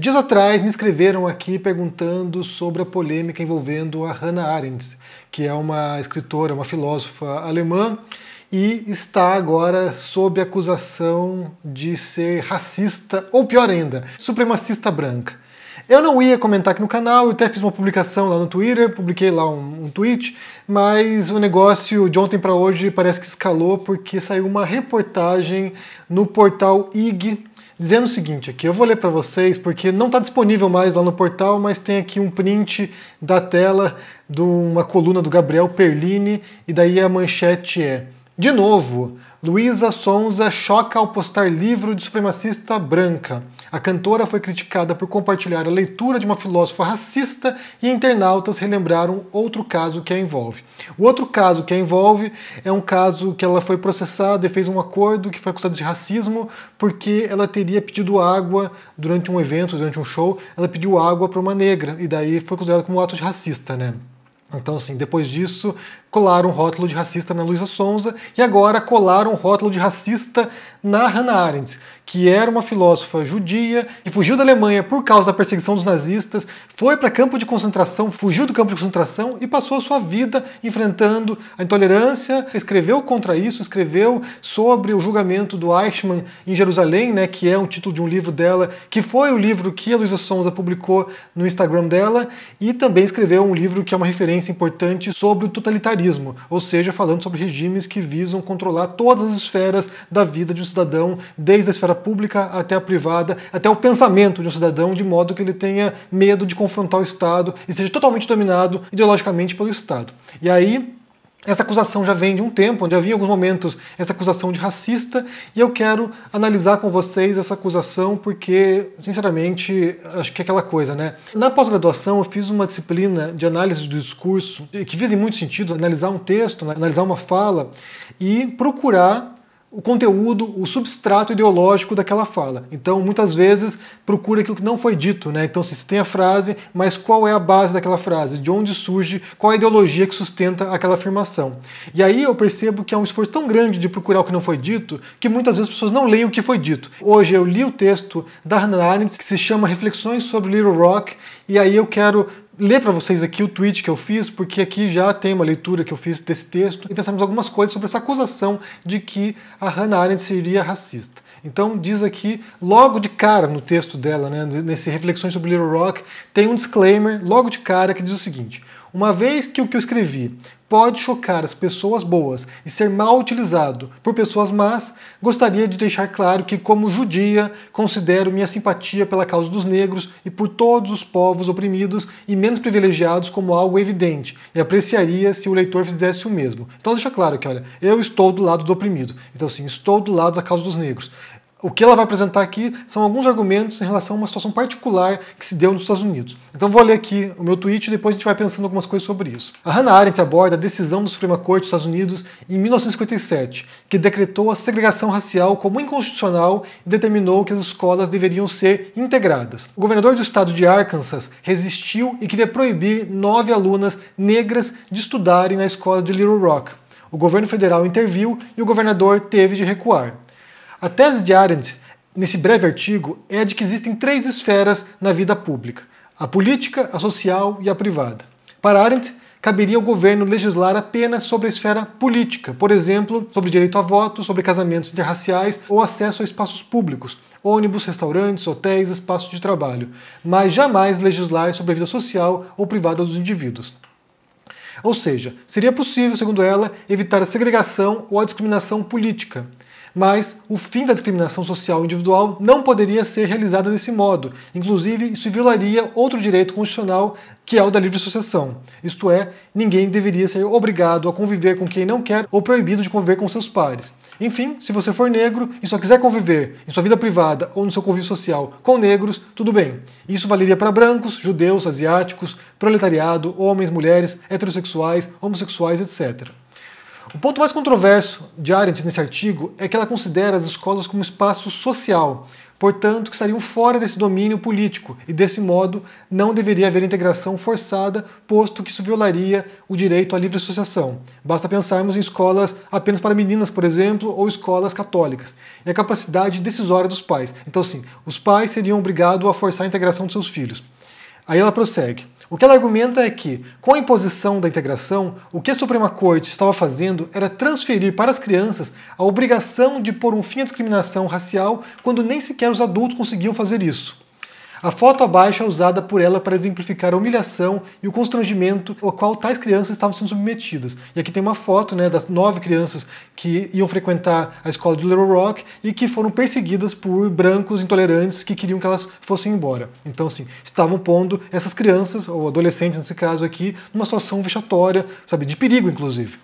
Dias atrás me escreveram aqui perguntando sobre a polêmica envolvendo a Hannah Arendt, que é uma escritora, uma filósofa alemã e está agora sob acusação de ser racista, ou pior ainda, supremacista branca. Eu não ia comentar aqui no canal, eu até fiz uma publicação lá no Twitter, publiquei lá um, um tweet, mas o negócio de ontem para hoje parece que escalou porque saiu uma reportagem no portal IG dizendo o seguinte aqui, eu vou ler para vocês porque não está disponível mais lá no portal, mas tem aqui um print da tela de uma coluna do Gabriel Perlini e daí a manchete é de novo, Luísa Sonza choca ao postar livro de supremacista branca. A cantora foi criticada por compartilhar a leitura de uma filósofa racista e internautas relembraram outro caso que a envolve. O outro caso que a envolve é um caso que ela foi processada e fez um acordo que foi acusada de racismo porque ela teria pedido água durante um evento, durante um show, ela pediu água para uma negra e daí foi considerada como um ato de racista, né? Então, assim, depois disso, colaram um rótulo de racista na Luísa Sonza e agora colaram um rótulo de racista na Hannah Arendt, que era uma filósofa judia que fugiu da Alemanha por causa da perseguição dos nazistas, foi para campo de concentração, fugiu do campo de concentração e passou a sua vida enfrentando a intolerância, escreveu contra isso, escreveu sobre o julgamento do Eichmann em Jerusalém, né, que é um título de um livro dela, que foi o livro que a Luísa Sonza publicou no Instagram dela, e também escreveu um livro que é uma referência importante sobre o totalitarismo, ou seja, falando sobre regimes que visam controlar todas as esferas da vida de cidadão, desde a esfera pública até a privada, até o pensamento de um cidadão, de modo que ele tenha medo de confrontar o Estado e seja totalmente dominado ideologicamente pelo Estado. E aí, essa acusação já vem de um tempo, onde havia alguns momentos essa acusação de racista, e eu quero analisar com vocês essa acusação, porque, sinceramente, acho que é aquela coisa, né? Na pós-graduação, eu fiz uma disciplina de análise do discurso, que visa em muitos sentidos analisar um texto, né? analisar uma fala e procurar o conteúdo, o substrato ideológico daquela fala. Então, muitas vezes, procura aquilo que não foi dito, né? Então, assim, se tem a frase, mas qual é a base daquela frase? De onde surge? Qual é a ideologia que sustenta aquela afirmação? E aí eu percebo que há é um esforço tão grande de procurar o que não foi dito, que muitas vezes as pessoas não leem o que foi dito. Hoje eu li o texto da Hannah Arendt, que se chama Reflexões sobre Little Rock, e aí eu quero ler para vocês aqui o tweet que eu fiz, porque aqui já tem uma leitura que eu fiz desse texto e pensamos algumas coisas sobre essa acusação de que a Hannah Arendt seria racista. Então diz aqui, logo de cara no texto dela, né, nesse Reflexões sobre Little Rock, tem um disclaimer logo de cara que diz o seguinte: uma vez que o que eu escrevi pode chocar as pessoas boas e ser mal utilizado por pessoas más, gostaria de deixar claro que, como judia, considero minha simpatia pela causa dos negros e por todos os povos oprimidos e menos privilegiados como algo evidente, e apreciaria se o leitor fizesse o mesmo. Então, deixa claro que, olha, eu estou do lado do oprimido, então, sim, estou do lado da causa dos negros o que ela vai apresentar aqui são alguns argumentos em relação a uma situação particular que se deu nos Estados Unidos. Então vou ler aqui o meu tweet e depois a gente vai pensando algumas coisas sobre isso. A Hannah Arendt aborda a decisão do Suprema Corte dos Estados Unidos em 1957, que decretou a segregação racial como inconstitucional e determinou que as escolas deveriam ser integradas. O governador do estado de Arkansas resistiu e queria proibir nove alunas negras de estudarem na escola de Little Rock. O governo federal interviu e o governador teve de recuar. A tese de Arendt, nesse breve artigo, é a de que existem três esferas na vida pública: a política, a social e a privada. Para Arendt, caberia ao governo legislar apenas sobre a esfera política, por exemplo, sobre direito a voto, sobre casamentos interraciais ou acesso a espaços públicos, ônibus, restaurantes, hotéis, espaços de trabalho, mas jamais legislar sobre a vida social ou privada dos indivíduos. Ou seja, seria possível, segundo ela, evitar a segregação ou a discriminação política. Mas o fim da discriminação social individual não poderia ser realizado desse modo. Inclusive, isso violaria outro direito constitucional, que é o da livre associação. Isto é, ninguém deveria ser obrigado a conviver com quem não quer ou proibido de conviver com seus pares. Enfim, se você for negro e só quiser conviver em sua vida privada ou no seu convívio social com negros, tudo bem. Isso valeria para brancos, judeus, asiáticos, proletariado, homens, mulheres, heterossexuais, homossexuais, etc. O ponto mais controverso de Arendt nesse artigo é que ela considera as escolas como espaço social, portanto, que estariam fora desse domínio político e, desse modo, não deveria haver integração forçada, posto que isso violaria o direito à livre associação. Basta pensarmos em escolas apenas para meninas, por exemplo, ou escolas católicas, e a capacidade decisória dos pais. Então, sim, os pais seriam obrigados a forçar a integração dos seus filhos. Aí ela prossegue. O que ela argumenta é que, com a imposição da integração, o que a Suprema Corte estava fazendo era transferir para as crianças a obrigação de pôr um fim à discriminação racial quando nem sequer os adultos conseguiam fazer isso. A foto abaixo é usada por ela para exemplificar a humilhação e o constrangimento ao qual tais crianças estavam sendo submetidas. E aqui tem uma foto né, das nove crianças que iam frequentar a escola de Little Rock e que foram perseguidas por brancos intolerantes que queriam que elas fossem embora. Então, assim, estavam pondo essas crianças, ou adolescentes nesse caso aqui, numa situação vexatória, sabe, de perigo, inclusive.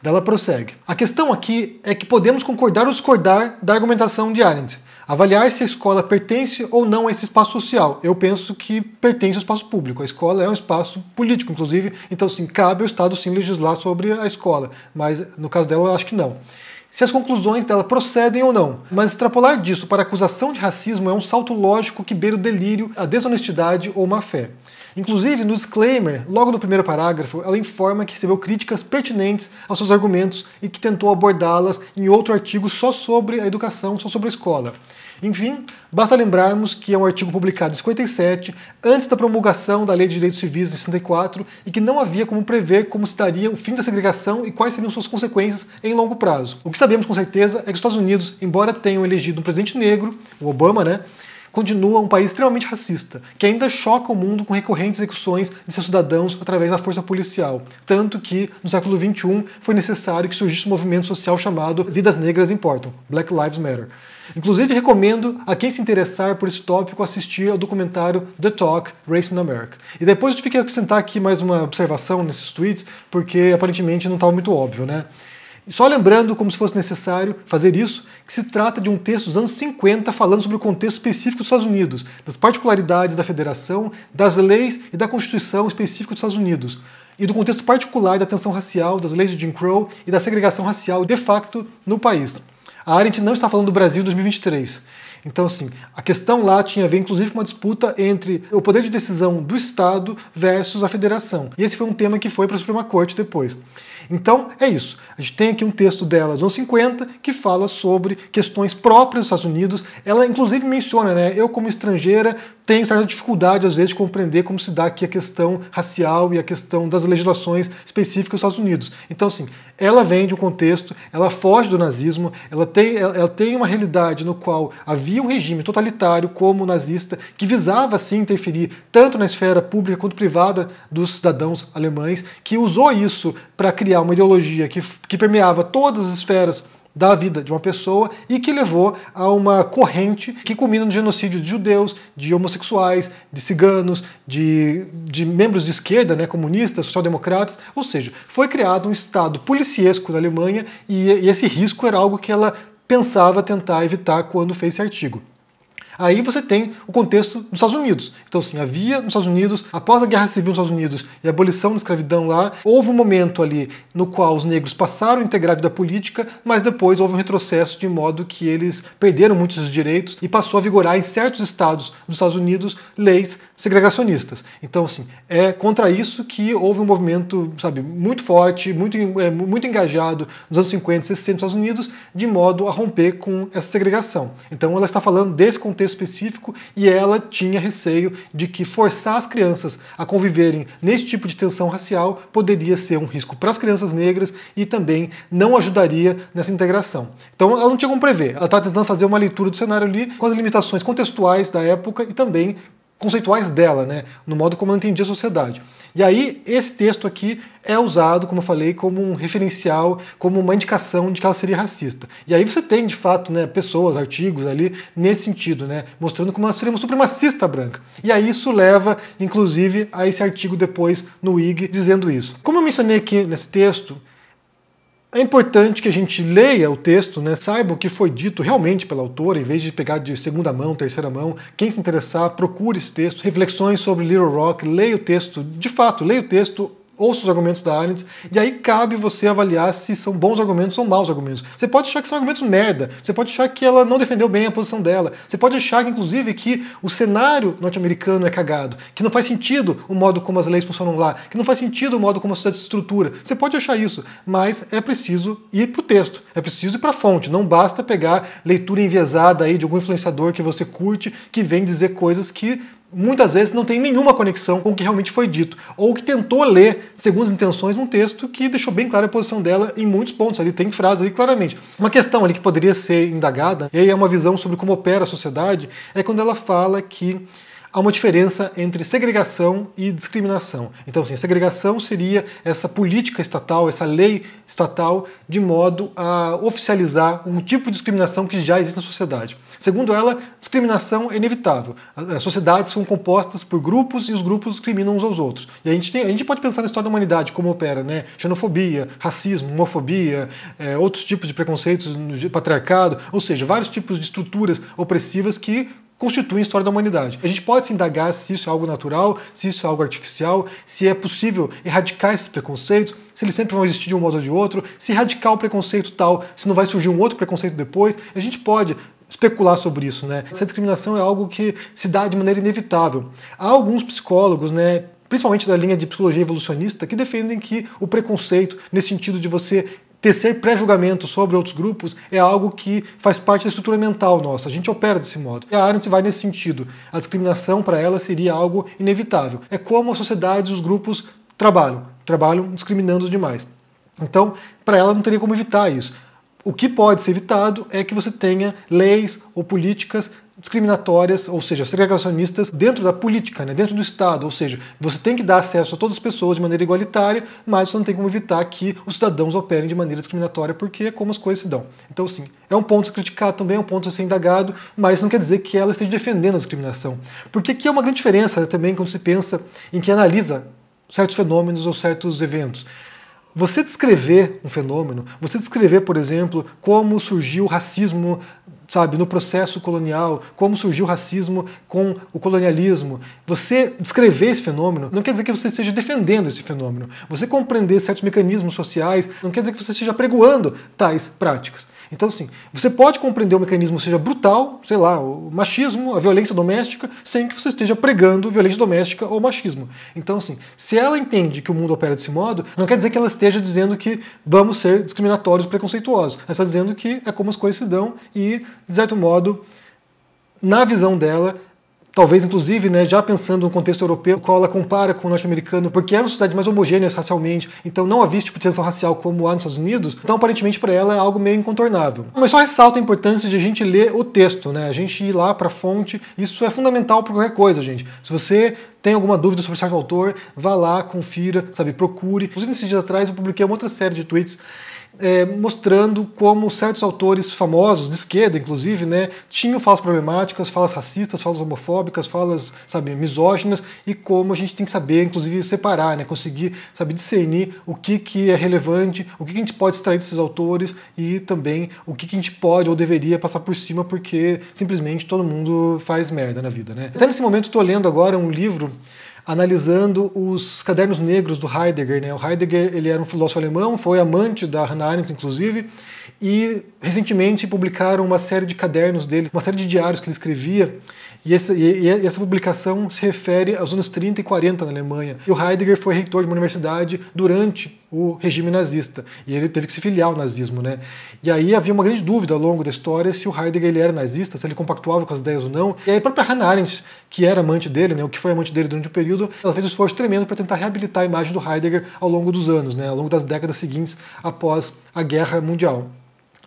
Dela prossegue. A questão aqui é que podemos concordar ou discordar da argumentação de Arendt avaliar se a escola pertence ou não a esse espaço social. Eu penso que pertence ao espaço público. A escola é um espaço político, inclusive, então sim, cabe ao Estado sim legislar sobre a escola, mas no caso dela eu acho que não. Se as conclusões dela procedem ou não, mas extrapolar disso para acusação de racismo é um salto lógico que beira o delírio, a desonestidade ou má fé. Inclusive, no disclaimer, logo no primeiro parágrafo, ela informa que recebeu críticas pertinentes aos seus argumentos e que tentou abordá-las em outro artigo só sobre a educação, só sobre a escola. Enfim, basta lembrarmos que é um artigo publicado em 57, antes da promulgação da Lei de Direitos Civis de 64, e que não havia como prever como se daria o fim da segregação e quais seriam suas consequências em longo prazo. O que sabemos com certeza é que os Estados Unidos, embora tenham elegido um presidente negro, o Obama, né? continua um país extremamente racista, que ainda choca o mundo com recorrentes execuções de seus cidadãos através da força policial. Tanto que, no século XXI, foi necessário que surgisse um movimento social chamado Vidas Negras Importam Black Lives Matter. Inclusive, recomendo a quem se interessar por esse tópico assistir ao documentário The Talk Race in America. E depois eu tive que acrescentar aqui mais uma observação nesses tweets, porque aparentemente não estava muito óbvio, né? E só lembrando, como se fosse necessário fazer isso, que se trata de um texto dos anos 50 falando sobre o contexto específico dos Estados Unidos, das particularidades da federação, das leis e da Constituição específica dos Estados Unidos, e do contexto particular da tensão racial, das leis de Jim Crow e da segregação racial de facto no país. A Arendt não está falando do Brasil em 2023. Então, sim, a questão lá tinha a ver, inclusive, com uma disputa entre o poder de decisão do Estado versus a federação. E esse foi um tema que foi para a Suprema Corte depois. Então é isso. A gente tem aqui um texto dela dos anos 50 que fala sobre questões próprias dos Estados Unidos. Ela inclusive menciona, né? Eu, como estrangeira, tenho certa dificuldade, às vezes, de compreender como se dá aqui a questão racial e a questão das legislações específicas dos Estados Unidos. Então, assim, ela vem de um contexto, ela foge do nazismo, ela tem, ela tem uma realidade no qual havia um regime totalitário, como nazista, que visava, sim, interferir tanto na esfera pública quanto privada dos cidadãos alemães, que usou isso para criar social, uma ideologia que, que permeava todas as esferas da vida de uma pessoa e que levou a uma corrente que culmina no genocídio de judeus, de homossexuais, de ciganos, de, de membros de esquerda, né, comunistas, social-democratas, ou seja, foi criado um Estado policiesco da Alemanha e, e esse risco era algo que ela pensava tentar evitar quando fez esse artigo. Aí você tem o contexto dos Estados Unidos. Então, sim havia nos Estados Unidos, após a Guerra Civil nos Estados Unidos e a abolição da escravidão lá, houve um momento ali no qual os negros passaram a integrar a vida política, mas depois houve um retrocesso de modo que eles perderam muitos dos direitos e passou a vigorar em certos estados dos Estados Unidos leis segregacionistas. Então, assim, é contra isso que houve um movimento, sabe, muito forte, muito, é, muito engajado nos anos 50 e 60 nos Estados Unidos, de modo a romper com essa segregação. Então, ela está falando desse contexto específico e ela tinha receio de que forçar as crianças a conviverem nesse tipo de tensão racial poderia ser um risco para as crianças negras e também não ajudaria nessa integração. Então, ela não tinha como prever. Ela está tentando fazer uma leitura do cenário ali com as limitações contextuais da época e também conceituais dela, né? no modo como ela entendia a sociedade. E aí, esse texto aqui é usado, como eu falei, como um referencial, como uma indicação de que ela seria racista. E aí você tem, de fato, né, pessoas, artigos ali nesse sentido, né, mostrando como ela seria uma supremacista branca. E aí isso leva, inclusive, a esse artigo depois no IG dizendo isso. Como eu mencionei aqui nesse texto, é importante que a gente leia o texto, né, saiba o que foi dito realmente pela autora, em vez de pegar de segunda mão, terceira mão. Quem se interessar, procure esse texto. Reflexões sobre Little Rock, leia o texto. De fato, leia o texto, ouça os argumentos da Arendt, e aí cabe você avaliar se são bons argumentos ou maus argumentos. Você pode achar que são argumentos merda, você pode achar que ela não defendeu bem a posição dela, você pode achar, inclusive, que o cenário norte-americano é cagado, que não faz sentido o modo como as leis funcionam lá, que não faz sentido o modo como a sociedade se estrutura. Você pode achar isso, mas é preciso ir para o texto, é preciso ir para a fonte, não basta pegar leitura enviesada aí de algum influenciador que você curte que vem dizer coisas que muitas vezes não tem nenhuma conexão com o que realmente foi dito, ou que tentou ler, segundo as intenções, um texto que deixou bem clara a posição dela em muitos pontos. Ali tem frases ali claramente. Uma questão ali que poderia ser indagada, e aí é uma visão sobre como opera a sociedade, é quando ela fala que há uma diferença entre segregação e discriminação. Então, assim, segregação seria essa política estatal, essa lei estatal, de modo a oficializar um tipo de discriminação que já existe na sociedade. Segundo ela, discriminação é inevitável. As sociedades são compostas por grupos e os grupos discriminam uns aos outros. E a gente, tem, a gente pode pensar na história da humanidade como opera, né? Xenofobia, racismo, homofobia, é, outros tipos de preconceitos, patriarcado, ou seja, vários tipos de estruturas opressivas que constituem a história da humanidade. A gente pode se indagar se isso é algo natural, se isso é algo artificial, se é possível erradicar esses preconceitos, se eles sempre vão existir de um modo ou de outro, se erradicar o preconceito tal, se não vai surgir um outro preconceito depois. A gente pode especular sobre isso, né? Essa discriminação é algo que se dá de maneira inevitável. Há alguns psicólogos, né, principalmente da linha de psicologia evolucionista, que defendem que o preconceito, nesse sentido de você tecer pré-julgamento sobre outros grupos é algo que faz parte da estrutura mental nossa. A gente opera desse modo. E a Arendt vai nesse sentido. A discriminação para ela seria algo inevitável. É como as sociedades e os grupos trabalham. Trabalham discriminando os demais. Então, para ela não teria como evitar isso. O que pode ser evitado é que você tenha leis ou políticas discriminatórias, ou seja, segregacionistas, dentro da política, né, dentro do Estado. Ou seja, você tem que dar acesso a todas as pessoas de maneira igualitária, mas você não tem como evitar que os cidadãos operem de maneira discriminatória, porque é como as coisas se dão. Então, sim, é um ponto a se criticar também, é um ponto a ser indagado, mas isso não quer dizer que ela esteja defendendo a discriminação. Porque aqui é uma grande diferença né, também quando se pensa em quem analisa certos fenômenos ou certos eventos. Você descrever um fenômeno, você descrever, por exemplo, como surgiu o racismo sabe, no processo colonial, como surgiu o racismo com o colonialismo. Você descrever esse fenômeno não quer dizer que você esteja defendendo esse fenômeno. Você compreender certos mecanismos sociais não quer dizer que você esteja apregoando tais práticas. Então, assim, você pode compreender o mecanismo, seja brutal, sei lá, o machismo, a violência doméstica, sem que você esteja pregando violência doméstica ou machismo. Então, assim, se ela entende que o mundo opera desse modo, não quer dizer que ela esteja dizendo que vamos ser discriminatórios, preconceituosos. Ela está dizendo que é como as coisas se dão e, de certo modo, na visão dela, talvez inclusive né, já pensando no contexto europeu, qual ela compara com o norte-americano, porque eram sociedades mais homogêneas racialmente, então não havia tipo tensão racial como há nos Estados Unidos, então aparentemente para ela é algo meio incontornável. Mas só ressalta a importância de a gente ler o texto, né? a gente ir lá para a fonte, isso é fundamental para qualquer coisa, gente. Se você tem alguma dúvida sobre certo autor, vá lá, confira, sabe, procure. Inclusive, nesses dias atrás eu publiquei uma outra série de tweets é, mostrando como certos autores famosos, de esquerda inclusive, né, tinham falas problemáticas, falas racistas, falas homofóbicas, falas sabe, misóginas, e como a gente tem que saber, inclusive, separar, né, conseguir sabe, discernir o que, que é relevante, o que, que a gente pode extrair desses autores e também o que, que a gente pode ou deveria passar por cima, porque simplesmente todo mundo faz merda na vida. Né? Até nesse momento estou lendo agora um livro analisando os cadernos negros do Heidegger. Né? O Heidegger ele era um filósofo alemão, foi amante da Hannah Arendt, inclusive, e recentemente publicaram uma série de cadernos dele, uma série de diários que ele escrevia, e essa, e, e essa publicação se refere aos anos 30 e 40 na Alemanha. E o Heidegger foi reitor de uma universidade durante o regime nazista. E ele teve que se filiar ao nazismo, né? E aí havia uma grande dúvida ao longo da história se o Heidegger ele era nazista, se ele compactuava com as ideias ou não. E aí a própria Hannah Arendt, que era amante dele, né, o que foi amante dele durante um período, ela fez um esforço tremendo para tentar reabilitar a imagem do Heidegger ao longo dos anos, né, ao longo das décadas seguintes após a Guerra Mundial.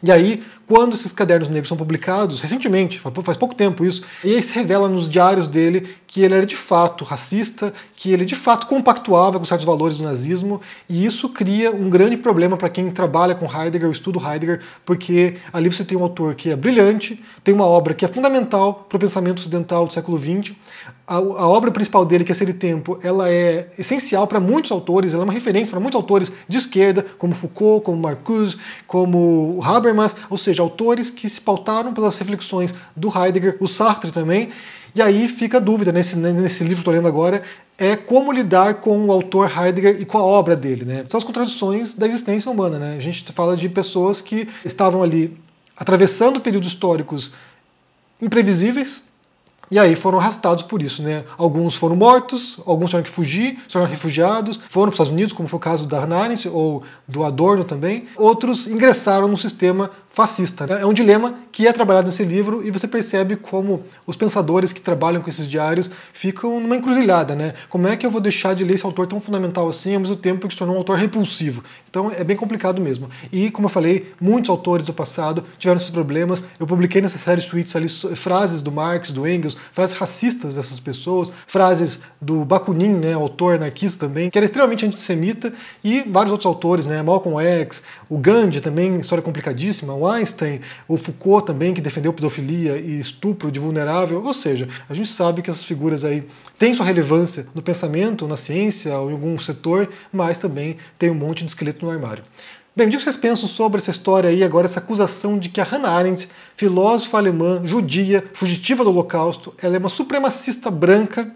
E aí, quando esses cadernos negros são publicados, recentemente, faz pouco tempo isso, e aí se revela nos diários dele que ele era de fato racista, que ele de fato compactuava com certos valores do nazismo, e isso cria um grande problema para quem trabalha com Heidegger, estuda Heidegger, porque ali você tem um autor que é brilhante, tem uma obra que é fundamental para o pensamento ocidental do século XX, a, a, obra principal dele, que é Ser e Tempo, ela é essencial para muitos autores, ela é uma referência para muitos autores de esquerda, como Foucault, como Marcuse, como Habermas, ou seja, autores que se pautaram pelas reflexões do Heidegger, o Sartre também. E aí fica a dúvida, nesse, né, nesse livro que estou lendo agora, é como lidar com o autor Heidegger e com a obra dele. Né? São as contradições da existência humana. Né? A gente fala de pessoas que estavam ali atravessando períodos históricos imprevisíveis, e aí foram arrastados por isso, né? Alguns foram mortos, alguns tiveram que fugir, foram refugiados, foram para os Estados Unidos, como foi o caso da Arnanes ou do Adorno também. Outros ingressaram no sistema fascista. Né? É um dilema que é trabalhado nesse livro e você percebe como os pensadores que trabalham com esses diários ficam numa encruzilhada, né? Como é que eu vou deixar de ler esse autor tão fundamental assim, ao mesmo tempo que se tornou um autor repulsivo? Então é bem complicado mesmo. E, como eu falei, muitos autores do passado tiveram esses problemas. Eu publiquei nessa série de tweets ali frases do Marx, do Engels, frases racistas dessas pessoas, frases do Bakunin, né, autor anarquista também, que era extremamente antissemita, e vários outros autores, né, Malcolm X, o Gandhi também, história complicadíssima, o Einstein, o Foucault também, que defendeu pedofilia e estupro de vulnerável, ou seja, a gente sabe que essas figuras aí têm sua relevância no pensamento, na ciência ou em algum setor, mas também tem um monte de esqueleto no armário. Bem, o que vocês pensam sobre essa história aí agora, essa acusação de que a Hannah Arendt, filósofa alemã, judia, fugitiva do Holocausto, ela é uma supremacista branca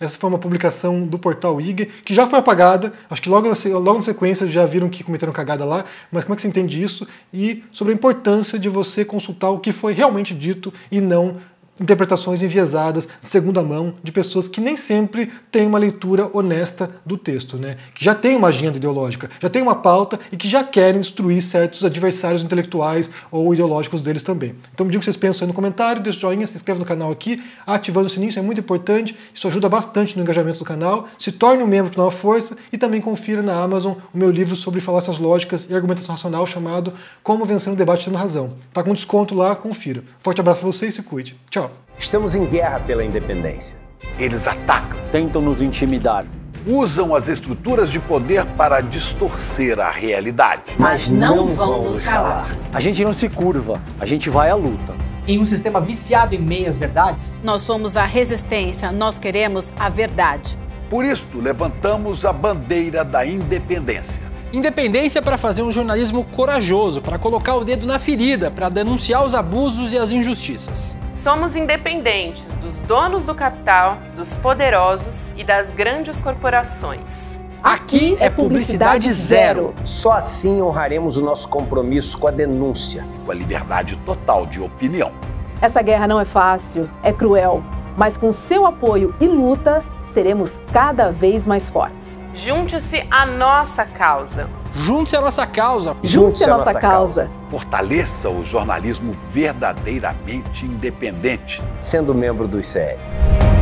essa foi uma publicação do portal IG, que já foi apagada, acho que logo na, logo na sequência já viram que cometeram cagada lá, mas como é que você entende isso? E sobre a importância de você consultar o que foi realmente dito e não interpretações enviesadas, de segunda mão, de pessoas que nem sempre têm uma leitura honesta do texto, né? que já tem uma agenda ideológica, já tem uma pauta e que já querem destruir certos adversários intelectuais ou ideológicos deles também. Então me diga o que vocês pensam aí no comentário, deixa o joinha, se inscreve no canal aqui, ativando o sininho, isso é muito importante, isso ajuda bastante no engajamento do canal, se torne um membro para nova força e também confira na Amazon o meu livro sobre falácias lógicas e argumentação racional chamado Como Vencer um Debate Tendo Razão. Tá com desconto lá, confira. Forte abraço para vocês e se cuide. Tchau! Estamos em guerra pela independência. Eles atacam, tentam nos intimidar, usam as estruturas de poder para distorcer a realidade. Mas não, não vão nos calar. A gente não se curva, a gente vai à luta. Em um sistema viciado em meias verdades? Nós somos a resistência, nós queremos a verdade. Por isto, levantamos a bandeira da independência. Independência para fazer um jornalismo corajoso, para colocar o dedo na ferida, para denunciar os abusos e as injustiças. Somos independentes dos donos do capital, dos poderosos e das grandes corporações. Aqui é publicidade zero. Só assim honraremos o nosso compromisso com a denúncia, com a liberdade total de opinião. Essa guerra não é fácil, é cruel, mas com seu apoio e luta, seremos cada vez mais fortes. Junte-se à nossa causa. Junte-se à nossa causa. Junte-se à nossa, causa. causa. Fortaleça o jornalismo verdadeiramente independente. Sendo membro do ICL.